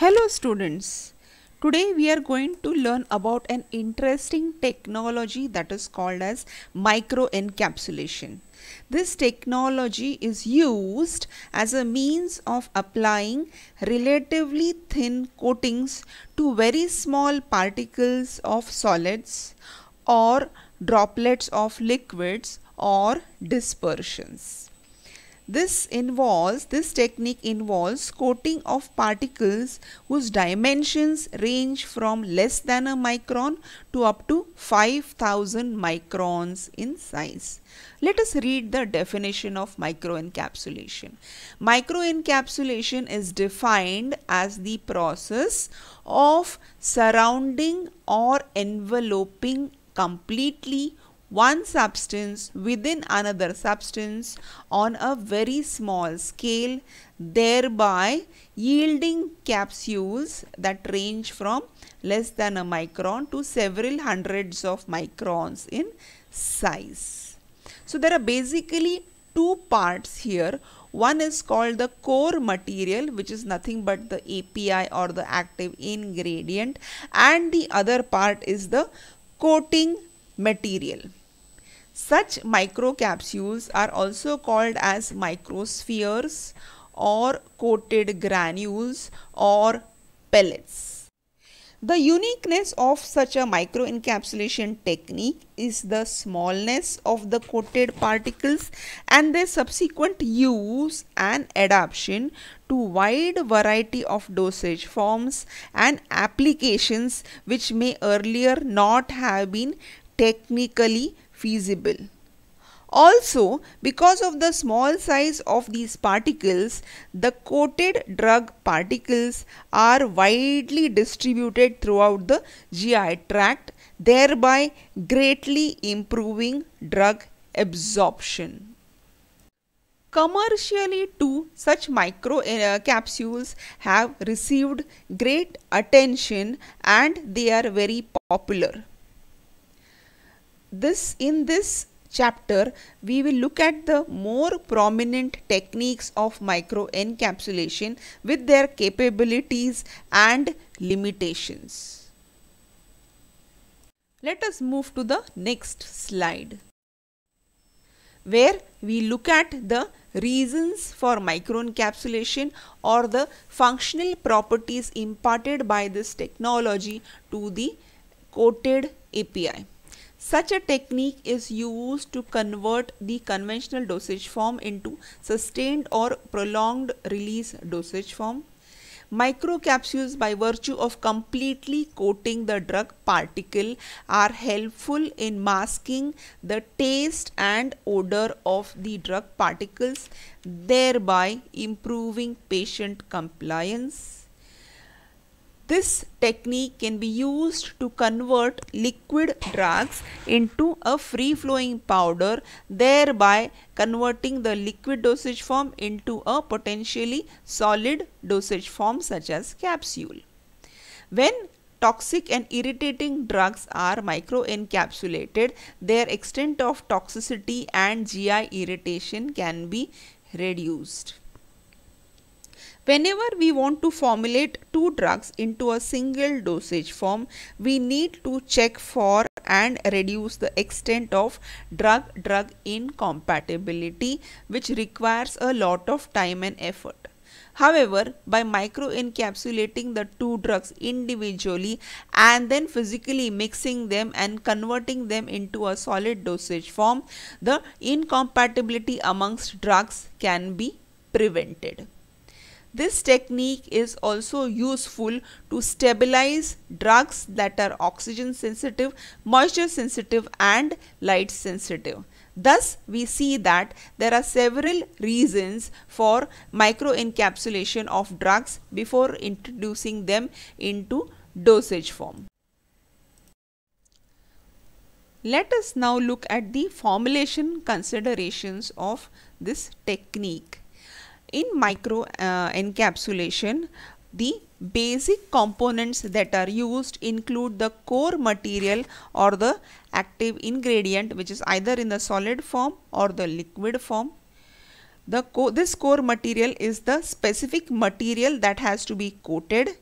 Hello students. Today we are going to learn about an interesting technology that is called as microencapsulation. This technology is used as a means of applying relatively thin coatings to very small particles of solids or droplets of liquids or dispersions. This involves, this technique involves coating of particles whose dimensions range from less than a micron to up to 5000 microns in size. Let us read the definition of microencapsulation. Microencapsulation is defined as the process of surrounding or enveloping completely one substance within another substance on a very small scale thereby yielding capsules that range from less than a micron to several hundreds of microns in size. So there are basically two parts here. One is called the core material which is nothing but the API or the active ingredient and the other part is the coating material. Such microcapsules are also called as microspheres or coated granules or pellets. The uniqueness of such a microencapsulation technique is the smallness of the coated particles and their subsequent use and adaptation to wide variety of dosage forms and applications which may earlier not have been technically feasible. Also, because of the small size of these particles, the coated drug particles are widely distributed throughout the GI tract, thereby greatly improving drug absorption. Commercially too, such micro uh, capsules have received great attention and they are very popular this in this chapter we will look at the more prominent techniques of micro encapsulation with their capabilities and limitations. Let us move to the next slide where we look at the reasons for micro encapsulation or the functional properties imparted by this technology to the coated API. Such a technique is used to convert the conventional dosage form into sustained or prolonged release dosage form. Microcapsules by virtue of completely coating the drug particle are helpful in masking the taste and odor of the drug particles thereby improving patient compliance. This technique can be used to convert liquid drugs into a free flowing powder, thereby converting the liquid dosage form into a potentially solid dosage form such as capsule. When toxic and irritating drugs are microencapsulated, their extent of toxicity and GI irritation can be reduced. Whenever we want to formulate two drugs into a single dosage form, we need to check for and reduce the extent of drug-drug incompatibility which requires a lot of time and effort. However, by micro-encapsulating the two drugs individually and then physically mixing them and converting them into a solid dosage form, the incompatibility amongst drugs can be prevented. This technique is also useful to stabilize drugs that are oxygen sensitive, moisture sensitive and light sensitive. Thus, we see that there are several reasons for microencapsulation of drugs before introducing them into dosage form. Let us now look at the formulation considerations of this technique in micro uh, encapsulation, the basic components that are used include the core material or the active ingredient which is either in the solid form or the liquid form. The co this core material is the specific material that has to be coated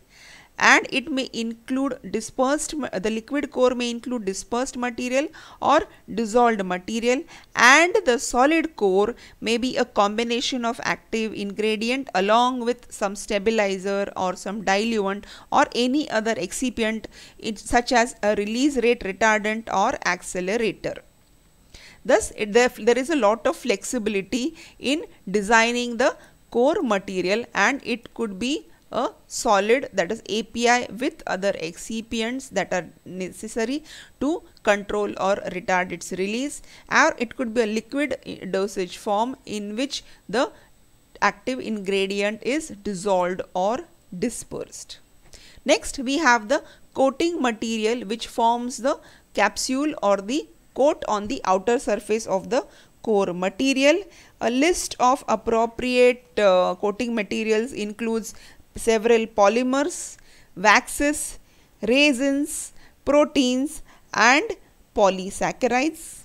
and it may include dispersed the liquid core may include dispersed material or dissolved material and the solid core may be a combination of active ingredient along with some stabilizer or some diluent or any other excipient such as a release rate retardant or accelerator thus it, there, there is a lot of flexibility in designing the core material and it could be a solid that is API with other excipients that are necessary to control or retard its release or it could be a liquid dosage form in which the active ingredient is dissolved or dispersed. Next we have the coating material which forms the capsule or the coat on the outer surface of the core material. A list of appropriate uh, coating materials includes several polymers, waxes, resins, proteins and polysaccharides.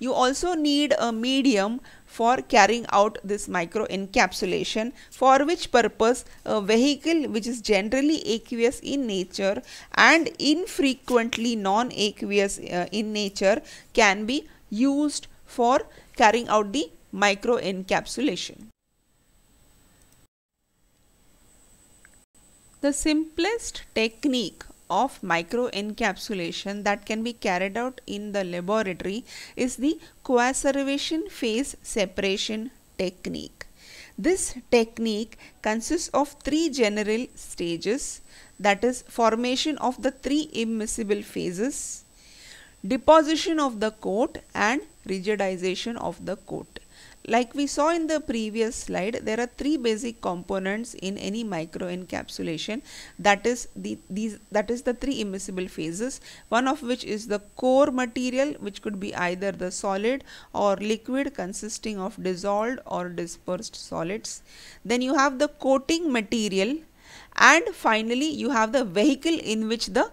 You also need a medium for carrying out this micro encapsulation. for which purpose a vehicle which is generally aqueous in nature and infrequently non-aqueous uh, in nature can be used for carrying out the micro encapsulation. The simplest technique of micro encapsulation that can be carried out in the laboratory is the coacervation phase separation technique. This technique consists of three general stages that is formation of the three immiscible phases, deposition of the coat and rigidization of the coat. Like we saw in the previous slide, there are three basic components in any microencapsulation. That is the these that is the three immiscible phases. One of which is the core material, which could be either the solid or liquid consisting of dissolved or dispersed solids. Then you have the coating material, and finally you have the vehicle in which the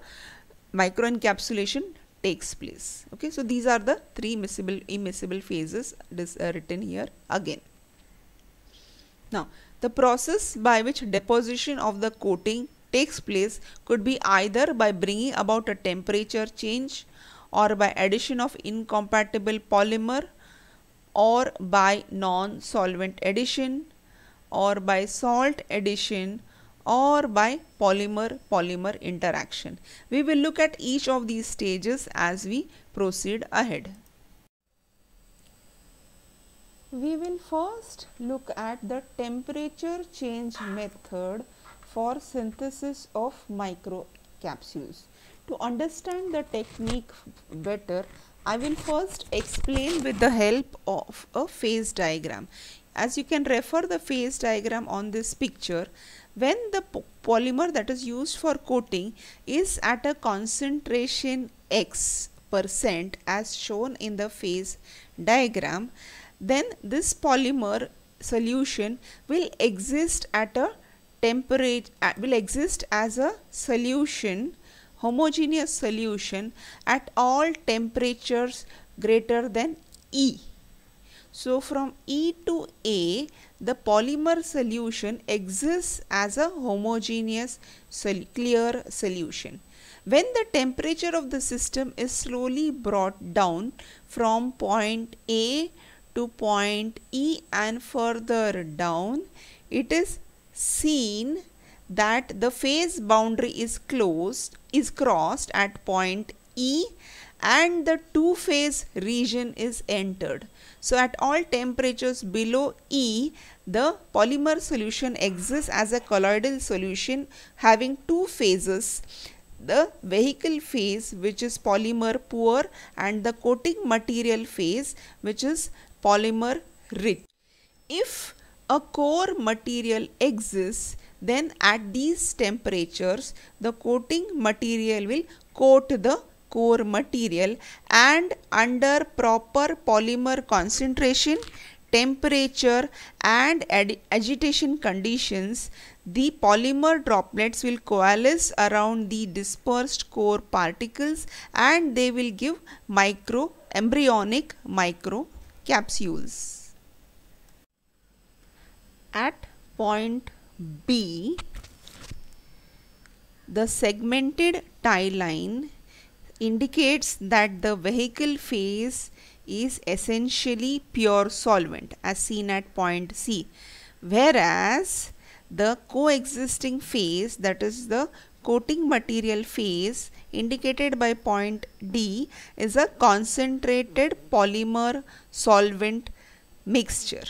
microencapsulation takes place. Okay, so these are the three miscible, immiscible phases this, uh, written here again. Now, the process by which deposition of the coating takes place could be either by bringing about a temperature change or by addition of incompatible polymer or by non-solvent addition or by salt addition or by polymer-polymer interaction. We will look at each of these stages as we proceed ahead. We will first look at the temperature change method for synthesis of microcapsules. To understand the technique better, I will first explain with the help of a phase diagram. As you can refer the phase diagram on this picture, when the polymer that is used for coating is at a concentration x percent as shown in the phase diagram then this polymer solution will exist at a temperature uh, will exist as a solution homogeneous solution at all temperatures greater than E so from E to A, the polymer solution exists as a homogeneous sol clear solution. When the temperature of the system is slowly brought down from point A to point E and further down, it is seen that the phase boundary is closed is crossed at point E and the two phase region is entered. So at all temperatures below E, the polymer solution exists as a colloidal solution having two phases the vehicle phase which is polymer poor and the coating material phase which is polymer rich. If a core material exists then at these temperatures the coating material will coat the core material and under proper polymer concentration, temperature and agitation conditions, the polymer droplets will coalesce around the dispersed core particles and they will give micro embryonic microcapsules. At point B, the segmented tie line indicates that the vehicle phase is essentially pure solvent as seen at point C whereas the coexisting phase that is the coating material phase indicated by point D is a concentrated polymer solvent mixture.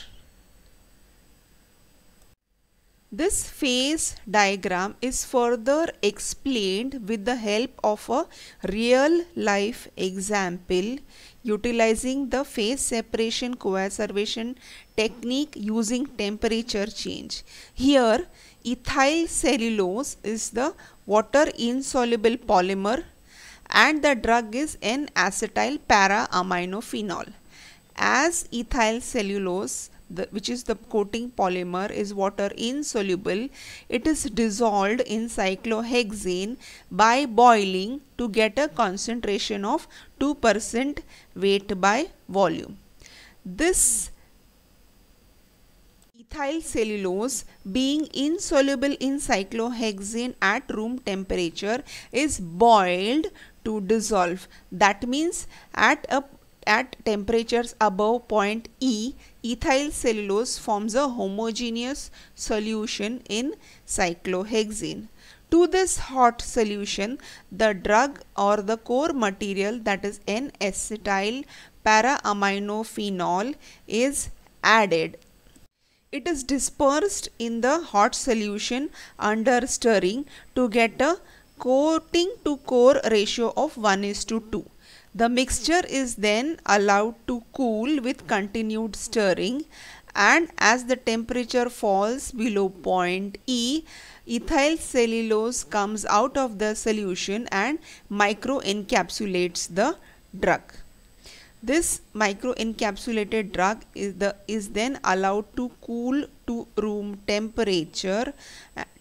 This phase diagram is further explained with the help of a real life example utilizing the phase separation coacervation technique using temperature change. Here ethyl cellulose is the water insoluble polymer and the drug is an acetyl para aminophenol. As ethyl cellulose the, which is the coating polymer is water insoluble it is dissolved in cyclohexane by boiling to get a concentration of 2% weight by volume this ethyl cellulose being insoluble in cyclohexane at room temperature is boiled to dissolve that means at a at temperatures above point E, ethyl cellulose forms a homogeneous solution in cyclohexene. To this hot solution, the drug or the core material that is N-acetyl paraminophenol is added. It is dispersed in the hot solution under stirring to get a coating to core ratio of 1 is to 2. The mixture is then allowed to cool with continued stirring and as the temperature falls below point E, ethyl cellulose comes out of the solution and microencapsulates the drug. This microencapsulated drug is, the, is then allowed to cool to room temperature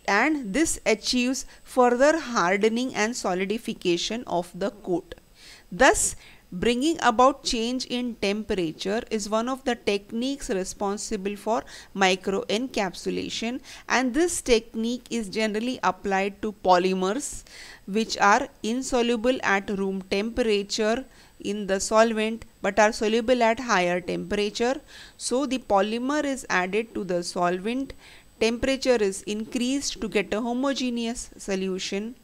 and this achieves further hardening and solidification of the coat. Thus, bringing about change in temperature is one of the techniques responsible for microencapsulation and this technique is generally applied to polymers which are insoluble at room temperature in the solvent but are soluble at higher temperature. So the polymer is added to the solvent, temperature is increased to get a homogeneous solution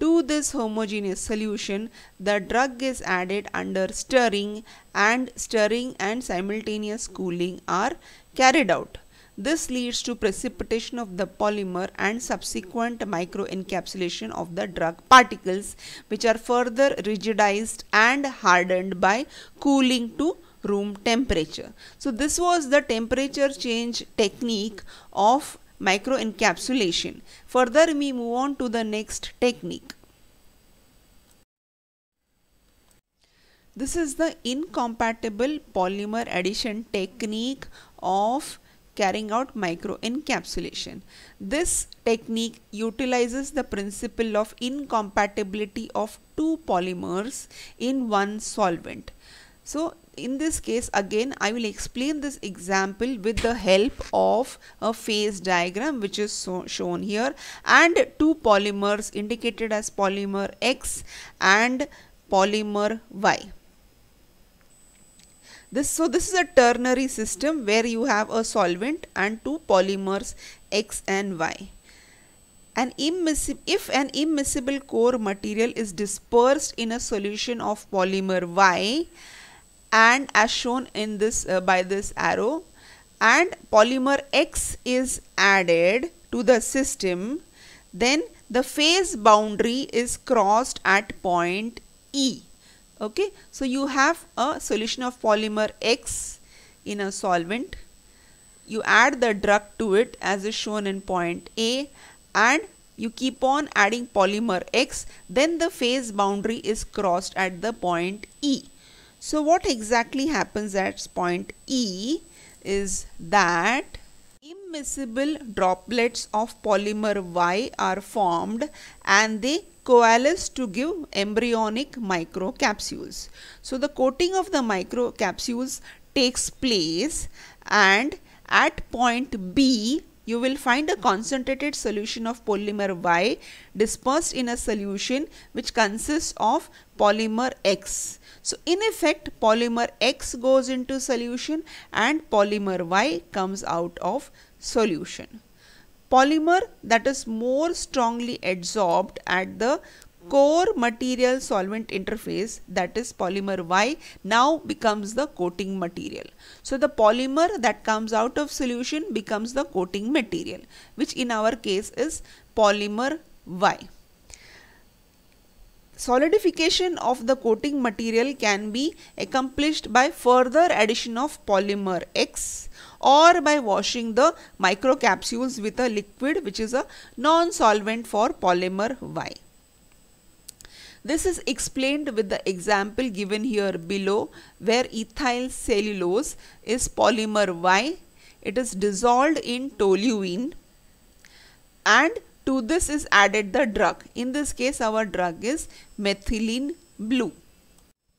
to this homogeneous solution, the drug is added under stirring and stirring and simultaneous cooling are carried out. This leads to precipitation of the polymer and subsequent microencapsulation of the drug particles which are further rigidized and hardened by cooling to room temperature. So this was the temperature change technique of microencapsulation. Further, we move on to the next technique. This is the incompatible polymer addition technique of carrying out microencapsulation. This technique utilizes the principle of incompatibility of two polymers in one solvent. So in this case again I will explain this example with the help of a phase diagram which is so shown here and two polymers indicated as polymer X and polymer Y. This, so this is a ternary system where you have a solvent and two polymers X and Y. An if an immiscible core material is dispersed in a solution of polymer Y, and as shown in this uh, by this arrow and polymer X is added to the system then the phase boundary is crossed at point E okay so you have a solution of polymer X in a solvent you add the drug to it as is shown in point A and you keep on adding polymer X then the phase boundary is crossed at the point E so what exactly happens at point E is that immiscible droplets of polymer Y are formed and they coalesce to give embryonic microcapsules. So the coating of the microcapsules takes place and at point B you will find a concentrated solution of polymer Y dispersed in a solution which consists of polymer X. So in effect polymer X goes into solution and polymer Y comes out of solution. Polymer that is more strongly adsorbed at the core material solvent interface that is polymer Y now becomes the coating material. So the polymer that comes out of solution becomes the coating material which in our case is polymer Y. Solidification of the coating material can be accomplished by further addition of polymer X or by washing the microcapsules with a liquid which is a non-solvent for polymer Y. This is explained with the example given here below where ethyl cellulose is polymer Y. It is dissolved in toluene and to this is added the drug. In this case our drug is methylene blue.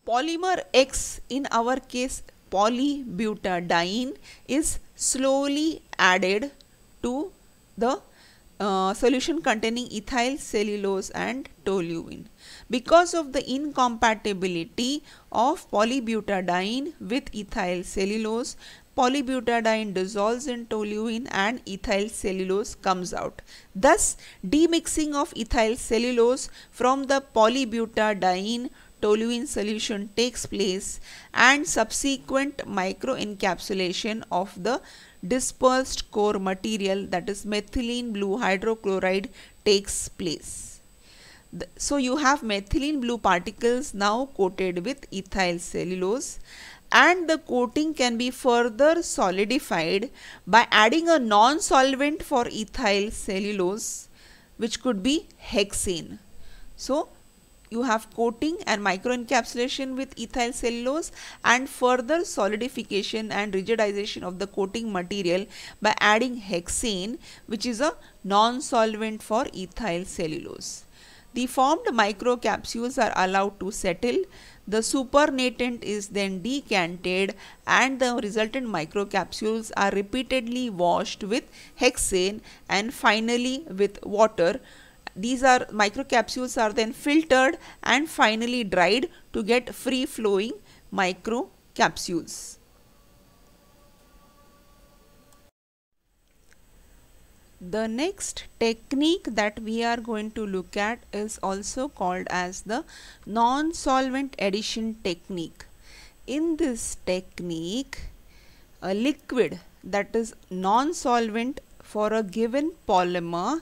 Polymer X in our case polybutadiene is slowly added to the uh, solution containing ethyl cellulose and toluene because of the incompatibility of polybutadiene with ethyl cellulose polybutadiene dissolves in toluene and ethyl cellulose comes out. Thus, demixing of ethyl cellulose from the polybutadiene toluene solution takes place and subsequent microencapsulation of the dispersed core material that is methylene blue hydrochloride takes place. So you have methylene blue particles now coated with ethyl cellulose and the coating can be further solidified by adding a non-solvent for ethyl cellulose which could be hexane. So you have coating and microencapsulation with ethyl cellulose and further solidification and rigidization of the coating material by adding hexane which is a non-solvent for ethyl cellulose. The formed microcapsules are allowed to settle. The supernatant is then decanted and the resultant microcapsules are repeatedly washed with hexane and finally with water. These are microcapsules are then filtered and finally dried to get free flowing microcapsules. The next technique that we are going to look at is also called as the non-solvent addition technique. In this technique, a liquid that is non-solvent for a given polymer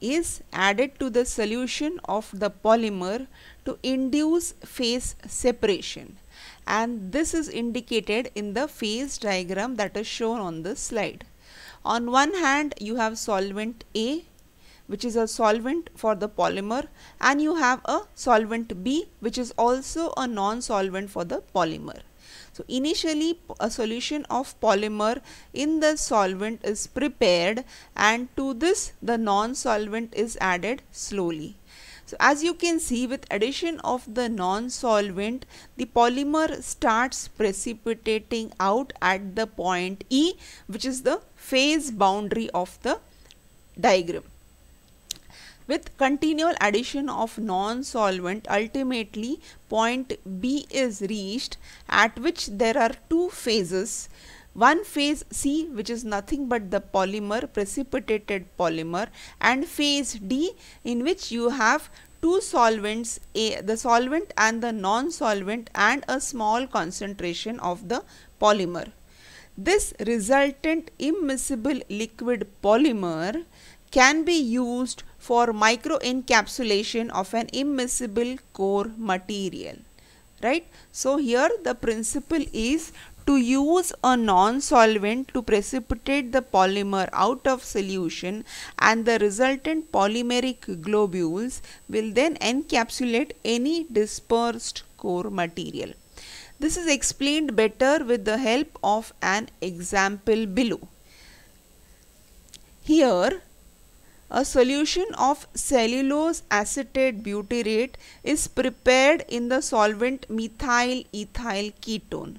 is added to the solution of the polymer to induce phase separation and this is indicated in the phase diagram that is shown on the slide on one hand you have solvent A which is a solvent for the polymer and you have a solvent B which is also a non-solvent for the polymer. So initially a solution of polymer in the solvent is prepared and to this the non-solvent is added slowly. So as you can see with addition of the non-solvent the polymer starts precipitating out at the point E which is the phase boundary of the diagram. With continual addition of non-solvent, ultimately point B is reached at which there are two phases one phase C which is nothing but the polymer, precipitated polymer and phase D in which you have two solvents, a, the solvent and the non-solvent and a small concentration of the polymer. This resultant immiscible liquid polymer can be used for micro encapsulation of an immiscible core material right so here the principle is to use a non-solvent to precipitate the polymer out of solution and the resultant polymeric globules will then encapsulate any dispersed core material. This is explained better with the help of an example below. Here, a solution of cellulose acetate butyrate is prepared in the solvent methyl ethyl ketone.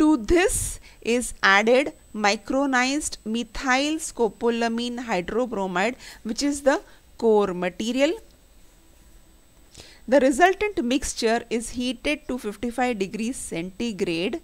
To this is added micronized methyl scopolamine hydrobromide which is the core material. The resultant mixture is heated to 55 degrees centigrade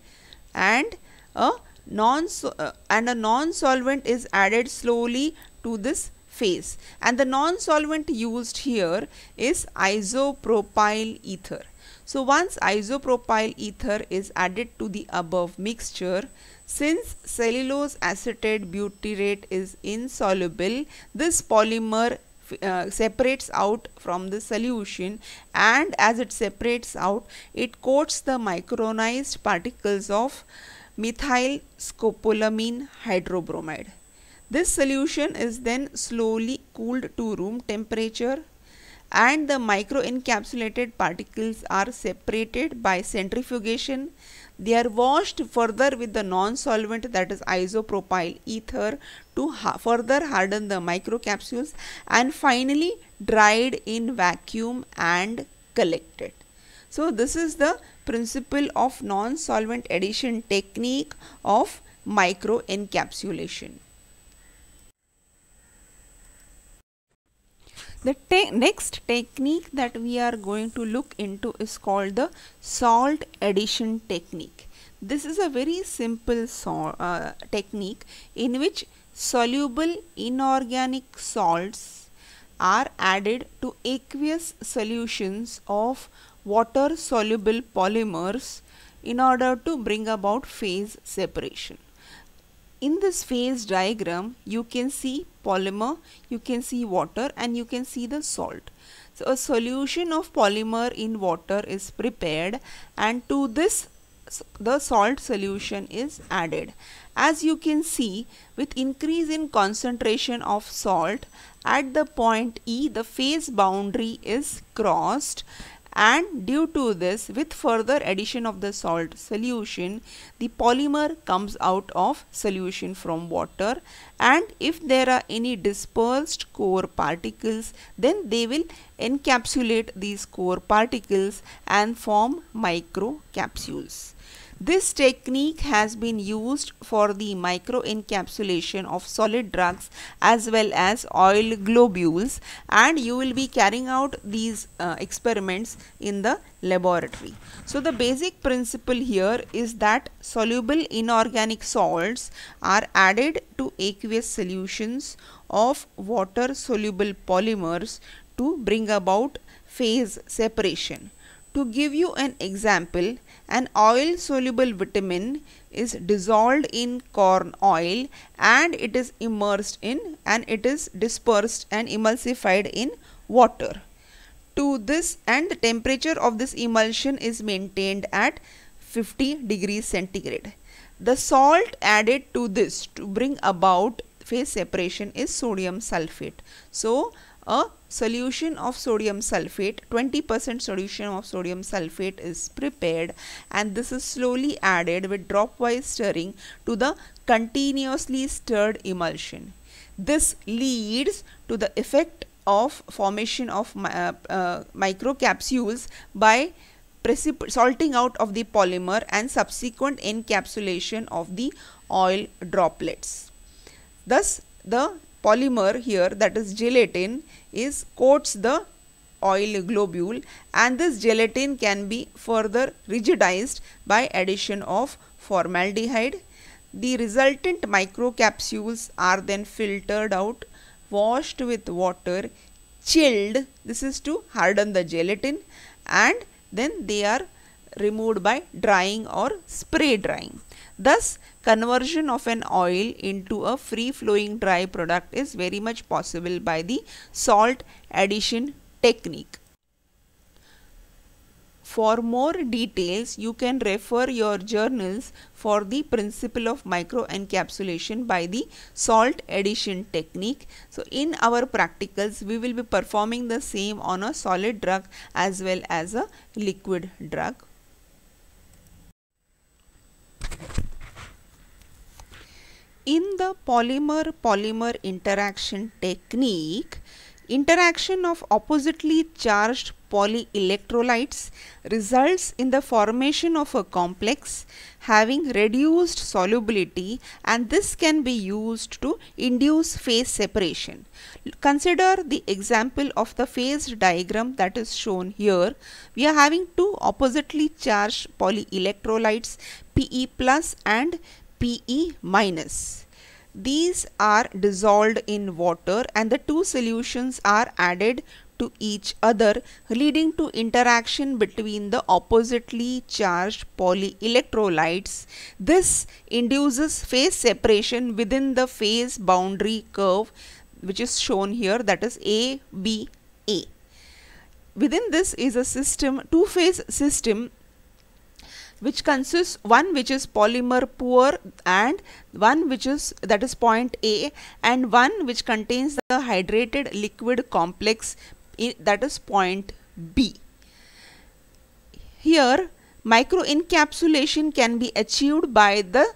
and a non uh, and a non-solvent is added slowly to this phase and the non-solvent used here is isopropyl ether. So once isopropyl ether is added to the above mixture, since cellulose acetate butyrate is insoluble, this polymer uh, separates out from the solution and as it separates out, it coats the micronized particles of methyl scopolamine hydrobromide. This solution is then slowly cooled to room temperature and the micro encapsulated particles are separated by centrifugation. They are washed further with the non-solvent that is isopropyl ether to ha further harden the microcapsules and finally dried in vacuum and collected. So this is the principle of non-solvent addition technique of micro encapsulation. The te next technique that we are going to look into is called the salt addition technique. This is a very simple so uh, technique in which soluble inorganic salts are added to aqueous solutions of water soluble polymers in order to bring about phase separation in this phase diagram you can see polymer you can see water and you can see the salt so a solution of polymer in water is prepared and to this the salt solution is added as you can see with increase in concentration of salt at the point E the phase boundary is crossed and due to this with further addition of the salt solution the polymer comes out of solution from water and if there are any dispersed core particles then they will encapsulate these core particles and form microcapsules. This technique has been used for the microencapsulation of solid drugs as well as oil globules and you will be carrying out these uh, experiments in the laboratory. So the basic principle here is that soluble inorganic salts are added to aqueous solutions of water soluble polymers to bring about phase separation. To give you an example, an oil soluble vitamin is dissolved in corn oil and it is immersed in and it is dispersed and emulsified in water. To this and the temperature of this emulsion is maintained at 50 degrees centigrade. The salt added to this to bring about phase separation is sodium sulfate. So, a solution of sodium sulfate 20% solution of sodium sulfate is prepared and this is slowly added with dropwise stirring to the continuously stirred emulsion this leads to the effect of formation of uh, uh, microcapsules by salting out of the polymer and subsequent encapsulation of the oil droplets thus the polymer here that is gelatin is coats the oil globule and this gelatin can be further rigidized by addition of formaldehyde. The resultant microcapsules are then filtered out, washed with water, chilled, this is to harden the gelatin and then they are removed by drying or spray drying. Thus conversion of an oil into a free flowing dry product is very much possible by the salt addition technique. For more details, you can refer your journals for the principle of microencapsulation by the salt addition technique. So, in our practicals, we will be performing the same on a solid drug as well as a liquid drug in the polymer polymer interaction technique interaction of oppositely charged polyelectrolytes results in the formation of a complex having reduced solubility and this can be used to induce phase separation. Consider the example of the phase diagram that is shown here. We are having two oppositely charged polyelectrolytes Pe plus and PE minus. These are dissolved in water and the two solutions are added to each other leading to interaction between the oppositely charged polyelectrolytes. This induces phase separation within the phase boundary curve which is shown here that is ABA. Within this is a system, two-phase system which consists one which is polymer poor and one which is that is point A and one which contains the hydrated liquid complex that is point B. Here micro encapsulation can be achieved by the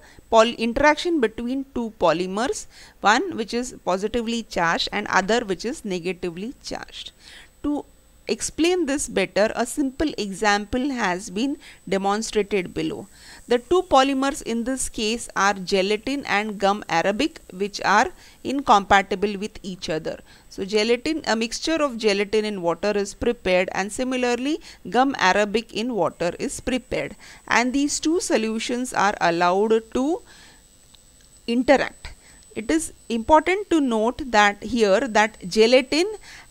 interaction between two polymers one which is positively charged and other which is negatively charged. To explain this better, a simple example has been demonstrated below. The two polymers in this case are gelatin and gum arabic which are incompatible with each other. So gelatin, a mixture of gelatin in water is prepared and similarly gum arabic in water is prepared and these two solutions are allowed to interact it is important to note that here that gelatin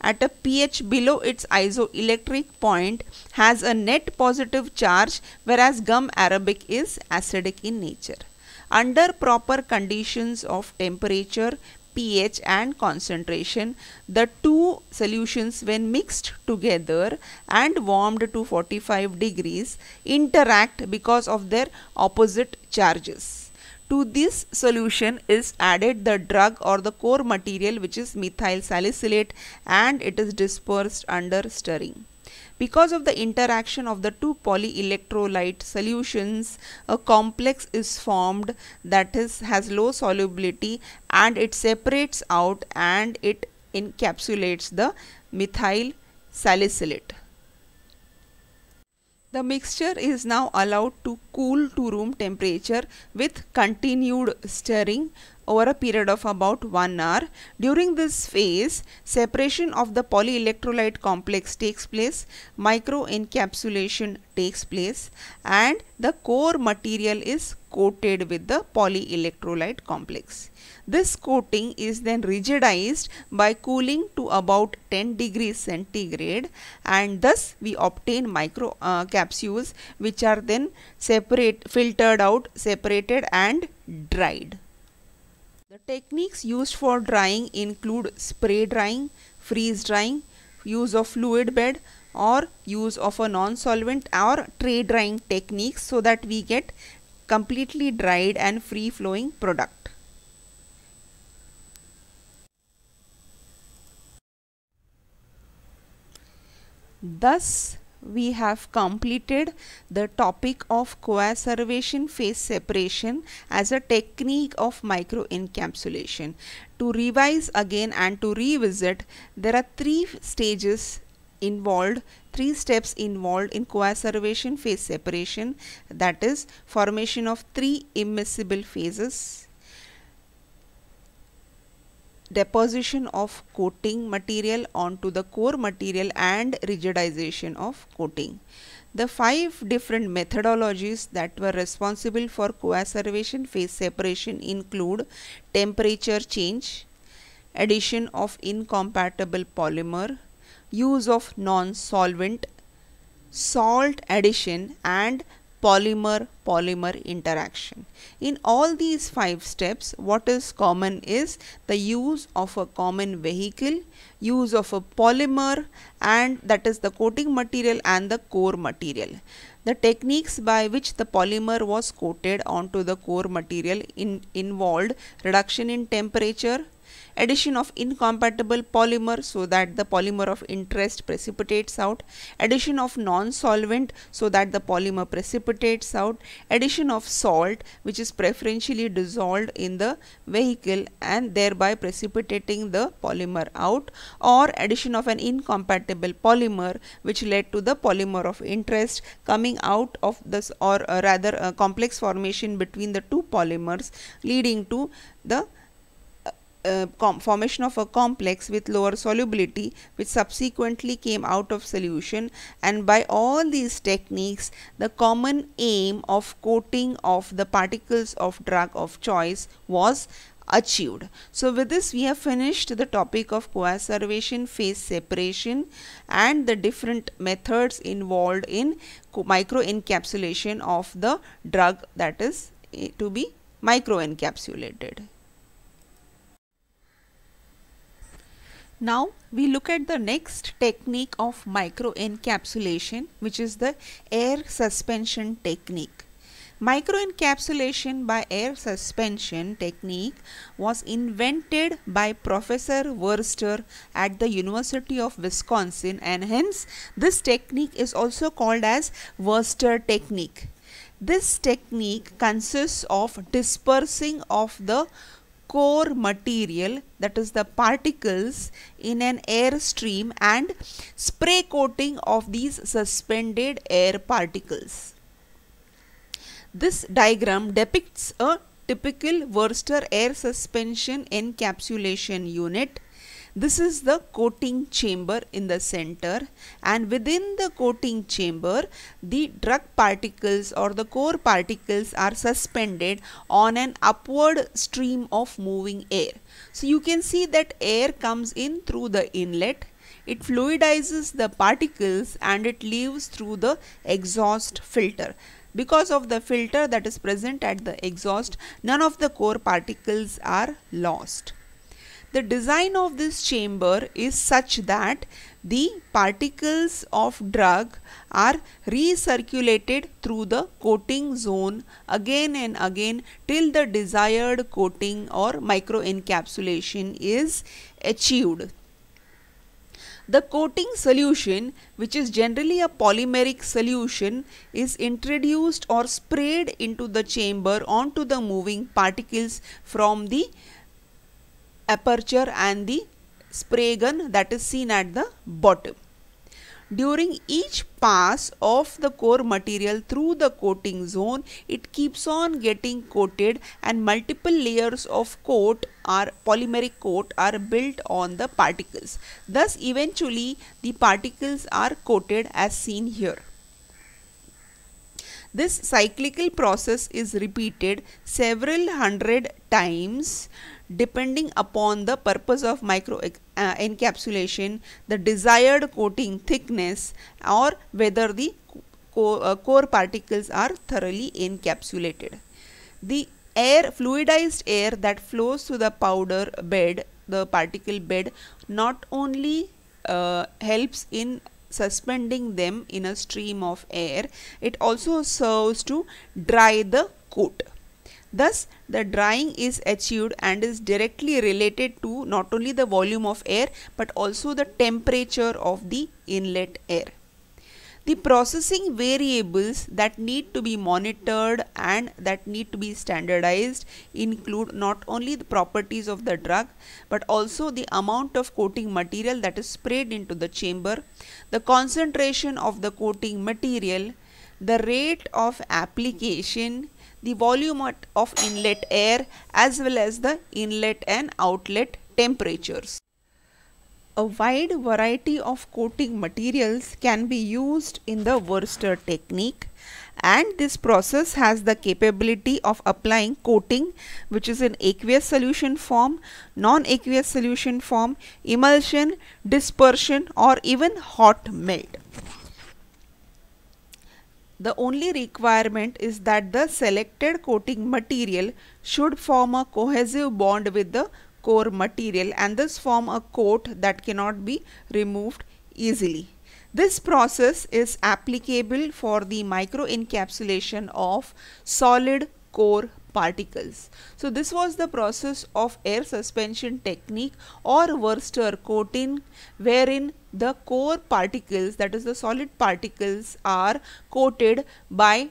at a pH below its isoelectric point has a net positive charge whereas gum arabic is acidic in nature. Under proper conditions of temperature, pH and concentration, the two solutions when mixed together and warmed to 45 degrees interact because of their opposite charges. To this solution is added the drug or the core material which is methyl salicylate and it is dispersed under stirring. Because of the interaction of the two polyelectrolyte solutions, a complex is formed that is has low solubility and it separates out and it encapsulates the methyl salicylate. The mixture is now allowed to cool to room temperature with continued stirring over a period of about 1 hour. During this phase, separation of the polyelectrolyte complex takes place, microencapsulation takes place and the core material is coated with the polyelectrolyte complex. This coating is then rigidized by cooling to about 10 degrees centigrade and thus we obtain micro uh, capsules which are then separate filtered out separated and dried. The techniques used for drying include spray drying, freeze drying, use of fluid bed or use of a non-solvent or tray drying techniques so that we get completely dried and free flowing product. Thus, we have completed the topic of coasservation phase separation as a technique of microencapsulation. To revise again and to revisit, there are three stages involved, three steps involved in coasservation phase separation that is formation of three immiscible phases, deposition of coating material onto the core material and rigidization of coating. The five different methodologies that were responsible for coacervation phase separation include temperature change, addition of incompatible polymer, use of non-solvent, salt addition and polymer polymer interaction. In all these five steps what is common is the use of a common vehicle, use of a polymer and that is the coating material and the core material. The techniques by which the polymer was coated onto the core material in involved reduction in temperature, addition of incompatible polymer so that the polymer of interest precipitates out, addition of non-solvent so that the polymer precipitates out, addition of salt which is preferentially dissolved in the vehicle and thereby precipitating the polymer out or addition of an incompatible polymer which led to the polymer of interest coming out of this or uh, rather a complex formation between the two polymers leading to the uh, formation of a complex with lower solubility which subsequently came out of solution and by all these techniques the common aim of coating of the particles of drug of choice was achieved. So with this we have finished the topic of coacervation phase separation and the different methods involved in microencapsulation of the drug that is eh, to be microencapsulated. Now we look at the next technique of micro encapsulation, which is the air suspension technique. Micro encapsulation by air suspension technique was invented by Professor Wurster at the University of Wisconsin and hence this technique is also called as Wurster technique. This technique consists of dispersing of the core material that is the particles in an air stream and spray coating of these suspended air particles. This diagram depicts a typical Worcester air suspension encapsulation unit this is the coating chamber in the center and within the coating chamber the drug particles or the core particles are suspended on an upward stream of moving air. So you can see that air comes in through the inlet it fluidizes the particles and it leaves through the exhaust filter. Because of the filter that is present at the exhaust, none of the core particles are lost. The design of this chamber is such that the particles of drug are recirculated through the coating zone again and again till the desired coating or microencapsulation is achieved. The coating solution, which is generally a polymeric solution, is introduced or sprayed into the chamber onto the moving particles from the aperture and the spray gun that is seen at the bottom. During each pass of the core material through the coating zone, it keeps on getting coated and multiple layers of coat or polymeric coat are built on the particles. Thus eventually the particles are coated as seen here. This cyclical process is repeated several hundred times depending upon the purpose of micro uh, encapsulation, the desired coating thickness or whether the co uh, core particles are thoroughly encapsulated. The air, fluidized air that flows through the powder bed, the particle bed not only uh, helps in suspending them in a stream of air, it also serves to dry the coat. Thus, the drying is achieved and is directly related to not only the volume of air but also the temperature of the inlet air. The processing variables that need to be monitored and that need to be standardized include not only the properties of the drug but also the amount of coating material that is sprayed into the chamber, the concentration of the coating material, the rate of application, the volume of inlet air as well as the inlet and outlet temperatures. A wide variety of coating materials can be used in the Wurster technique and this process has the capability of applying coating which is in aqueous solution form, non-aqueous solution form, emulsion, dispersion or even hot melt. The only requirement is that the selected coating material should form a cohesive bond with the core material and thus form a coat that cannot be removed easily. This process is applicable for the microencapsulation of solid core particles. So this was the process of air suspension technique or Wurster coating wherein the core particles that is the solid particles are coated by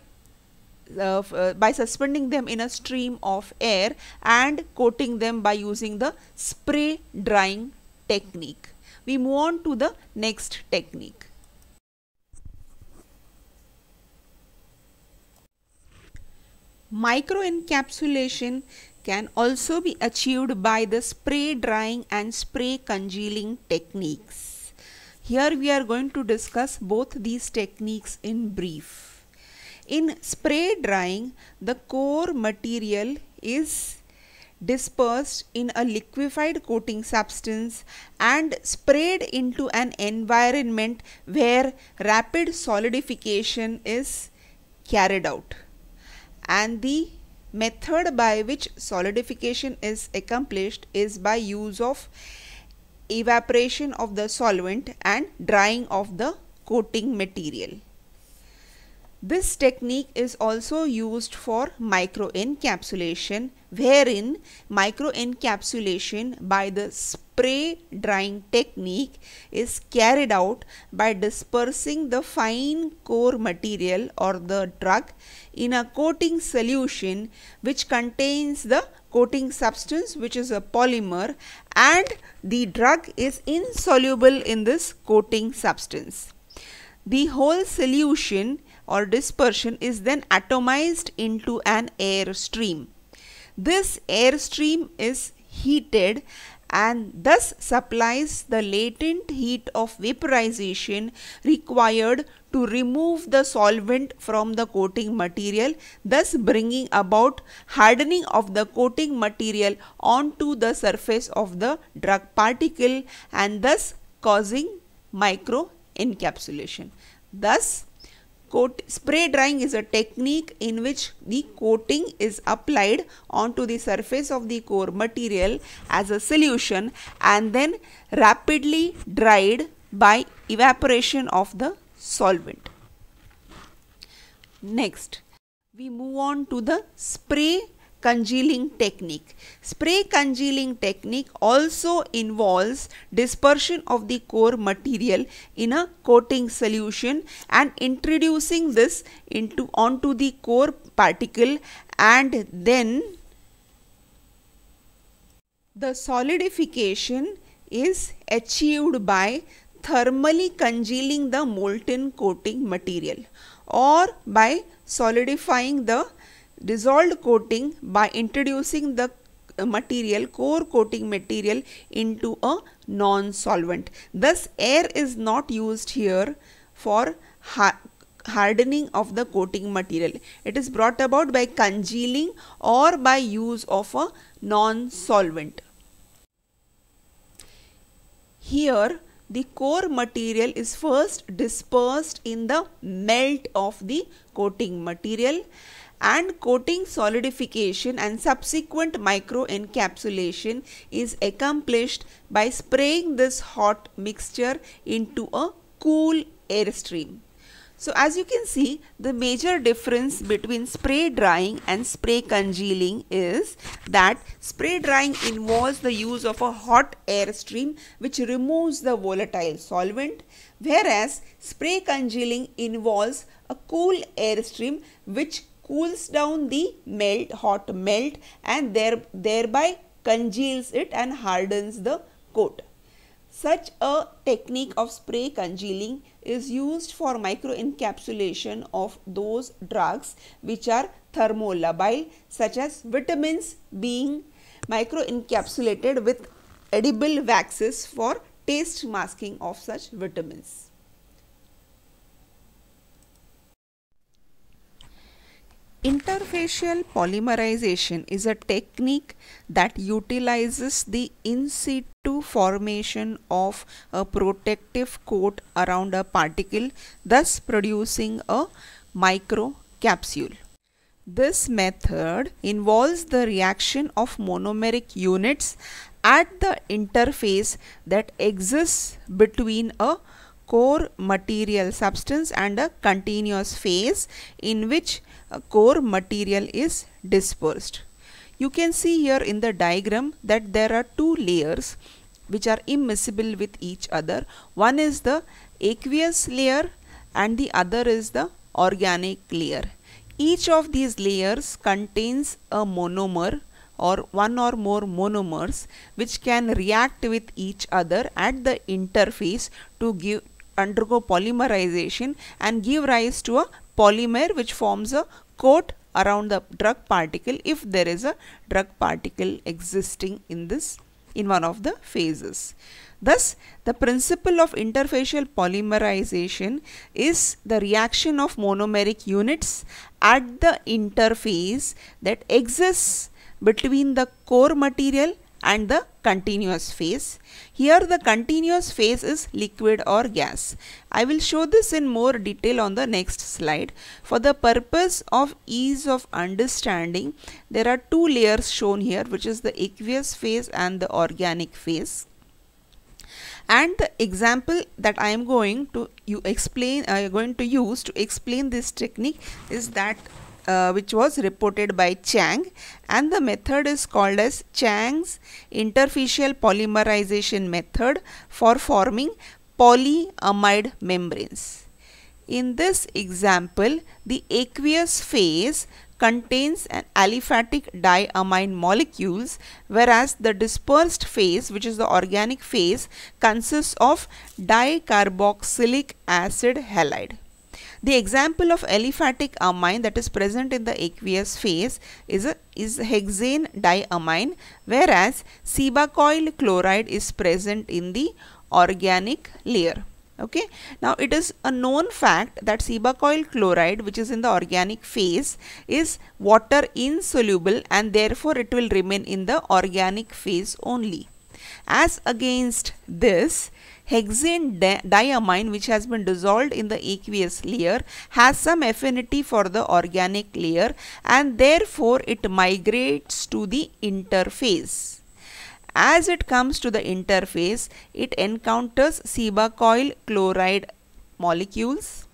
uh, uh, by suspending them in a stream of air and coating them by using the spray drying technique. We move on to the next technique. Micro encapsulation can also be achieved by the spray drying and spray congealing techniques. Here we are going to discuss both these techniques in brief. In spray drying, the core material is dispersed in a liquefied coating substance and sprayed into an environment where rapid solidification is carried out. And the method by which solidification is accomplished is by use of evaporation of the solvent and drying of the coating material. This technique is also used for microencapsulation wherein microencapsulation by the spray drying technique is carried out by dispersing the fine core material or the drug in a coating solution which contains the coating substance which is a polymer and the drug is insoluble in this coating substance. The whole solution or dispersion is then atomized into an air stream. This air stream is heated and thus supplies the latent heat of vaporization required to remove the solvent from the coating material thus bringing about hardening of the coating material onto the surface of the drug particle and thus causing micro encapsulation. Thus Coat spray drying is a technique in which the coating is applied onto the surface of the core material as a solution and then rapidly dried by evaporation of the solvent. Next, we move on to the spray congealing technique. Spray congealing technique also involves dispersion of the core material in a coating solution and introducing this into onto the core particle and then the solidification is achieved by thermally congealing the molten coating material or by solidifying the dissolved coating by introducing the material core coating material into a non-solvent thus air is not used here for hardening of the coating material it is brought about by congealing or by use of a non-solvent here the core material is first dispersed in the melt of the coating material and coating solidification and subsequent micro encapsulation is accomplished by spraying this hot mixture into a cool airstream. So as you can see, the major difference between spray drying and spray congealing is that spray drying involves the use of a hot air stream which removes the volatile solvent whereas spray congealing involves a cool air stream which cools down the melt, hot melt and there, thereby congeals it and hardens the coat. Such a technique of spray congealing is used for microencapsulation of those drugs which are thermolabile such as vitamins being microencapsulated with edible waxes for taste masking of such vitamins. Interfacial polymerization is a technique that utilizes the in situ formation of a protective coat around a particle, thus producing a microcapsule. This method involves the reaction of monomeric units at the interface that exists between a core material substance and a continuous phase in which core material is dispersed. You can see here in the diagram that there are two layers which are immiscible with each other. One is the aqueous layer and the other is the organic layer. Each of these layers contains a monomer or one or more monomers which can react with each other at the interface to give undergo polymerization and give rise to a polymer which forms a coat around the drug particle if there is a drug particle existing in this in one of the phases. Thus, the principle of interfacial polymerization is the reaction of monomeric units at the interface that exists between the core material and the continuous phase. Here the continuous phase is liquid or gas. I will show this in more detail on the next slide. For the purpose of ease of understanding, there are two layers shown here which is the aqueous phase and the organic phase and the example that I am going to you explain I uh, am going to use to explain this technique is that uh, which was reported by Chang and the method is called as Chang's interfacial polymerization method for forming polyamide membranes. In this example, the aqueous phase contains an aliphatic diamine molecules whereas the dispersed phase which is the organic phase consists of dicarboxylic acid halide. The example of aliphatic amine that is present in the aqueous phase is, a, is hexane diamine whereas coil chloride is present in the organic layer. Okay. Now it is a known fact that coil chloride which is in the organic phase is water insoluble and therefore it will remain in the organic phase only. As against this, hexane diamine which has been dissolved in the aqueous layer has some affinity for the organic layer and therefore it migrates to the interface. As it comes to the interface, it encounters sebacoil chloride molecules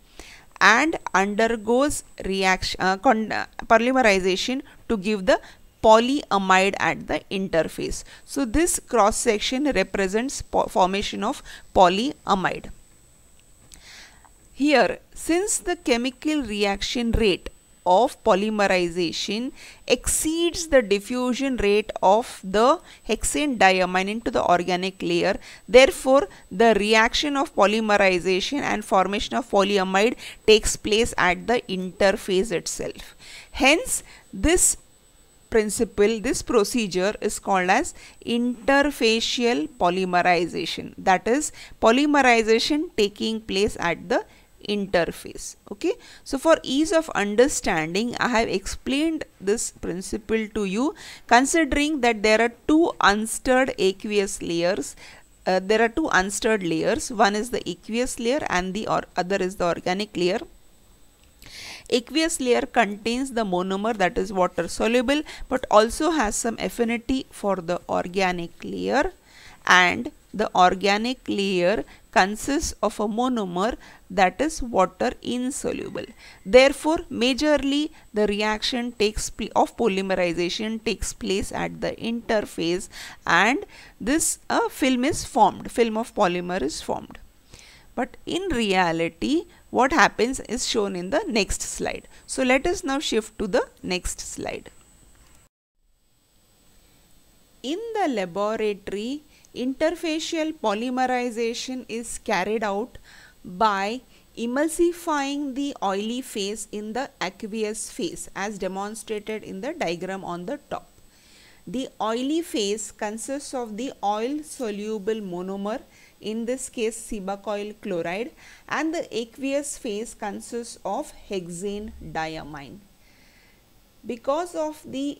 and undergoes reaction uh, uh polymerization to give the polyamide at the interface. So this cross section represents formation of polyamide. Here, since the chemical reaction rate of polymerization exceeds the diffusion rate of the hexane diamine into the organic layer. Therefore, the reaction of polymerization and formation of polyamide takes place at the interface itself. Hence, this principle, this procedure is called as interfacial polymerization. That is polymerization taking place at the interface. Okay. So for ease of understanding, I have explained this principle to you considering that there are two unstirred aqueous layers uh, there are two unstirred layers one is the aqueous layer and the or other is the organic layer Aqueous layer contains the monomer that is water soluble but also has some affinity for the organic layer and the organic layer consists of a monomer that is water insoluble. Therefore, majorly the reaction takes of polymerization takes place at the interface and this uh, film is formed, film of polymer is formed. But in reality, what happens is shown in the next slide. So let us now shift to the next slide. In the laboratory, interfacial polymerization is carried out by emulsifying the oily phase in the aqueous phase as demonstrated in the diagram on the top. The oily phase consists of the oil soluble monomer in this case coil chloride and the aqueous phase consists of hexane diamine. Because of the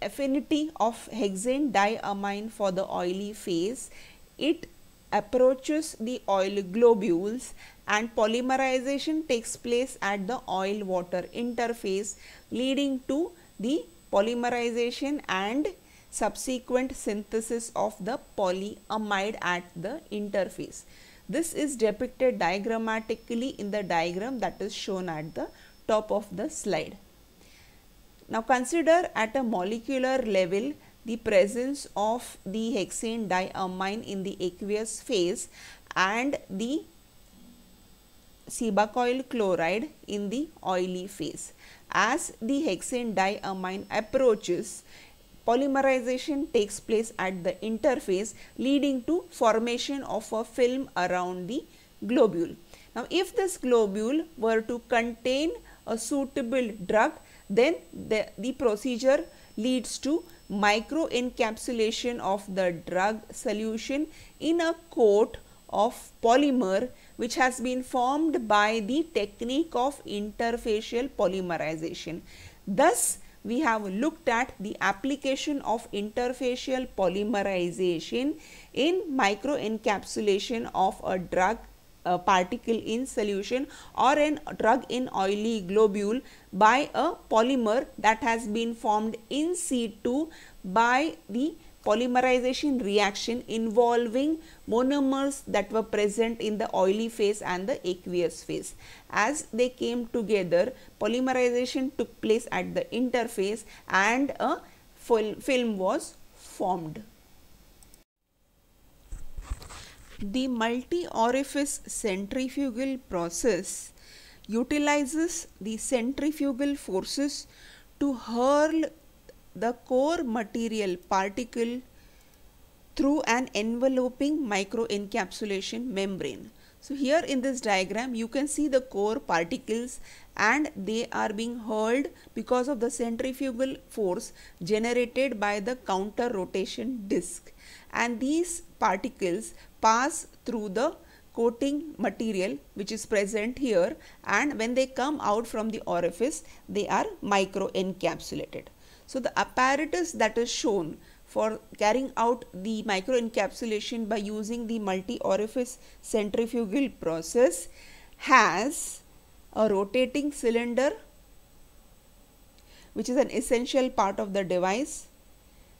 affinity of hexane diamine for the oily phase, it approaches the oil globules and polymerization takes place at the oil water interface leading to the polymerization and subsequent synthesis of the polyamide at the interface. This is depicted diagrammatically in the diagram that is shown at the top of the slide. Now consider at a molecular level the presence of the hexane diamine in the aqueous phase and the sebacoyl chloride in the oily phase. As the hexane diamine approaches, polymerization takes place at the interface leading to formation of a film around the globule. Now, if this globule were to contain a suitable drug, then the, the procedure leads to micro encapsulation of the drug solution in a coat of polymer which has been formed by the technique of interfacial polymerization. Thus, we have looked at the application of interfacial polymerization in microencapsulation of a drug a particle in solution or a drug in oily globule by a polymer that has been formed in situ by the polymerization reaction involving monomers that were present in the oily phase and the aqueous phase. As they came together, polymerization took place at the interface and a film was formed. The multi-orifice centrifugal process utilizes the centrifugal forces to hurl the core material particle through an enveloping micro encapsulation membrane. So here in this diagram you can see the core particles and they are being hurled because of the centrifugal force generated by the counter rotation disk and these particles pass through the coating material which is present here and when they come out from the orifice they are micro encapsulated. So the apparatus that is shown for carrying out the microencapsulation by using the multi-orifice centrifugal process has a rotating cylinder which is an essential part of the device.